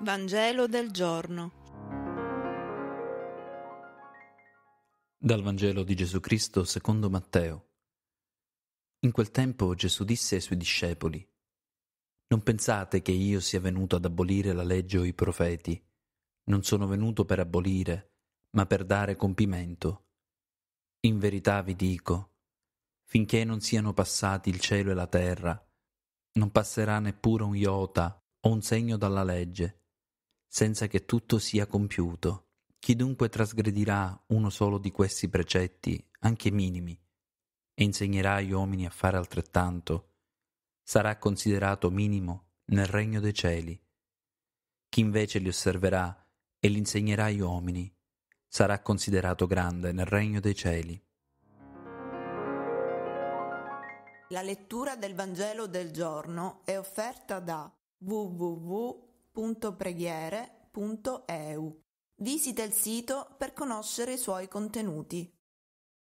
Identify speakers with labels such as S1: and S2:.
S1: Vangelo del giorno.
S2: Dal Vangelo di Gesù Cristo secondo Matteo. In quel tempo Gesù disse ai suoi discepoli, Non pensate che io sia venuto ad abolire la legge o i profeti. Non sono venuto per abolire, ma per dare compimento. In verità vi dico, finché non siano passati il cielo e la terra, non passerà neppure un iota o un segno dalla legge senza che tutto sia compiuto. Chi dunque trasgredirà uno solo di questi precetti, anche minimi, e insegnerà agli uomini a fare altrettanto, sarà considerato minimo nel regno dei cieli. Chi invece li osserverà e li insegnerà agli uomini sarà considerato grande nel regno dei cieli.
S1: La lettura del Vangelo del giorno è offerta da www www.preghiere.eu. Visita il sito per conoscere i suoi contenuti.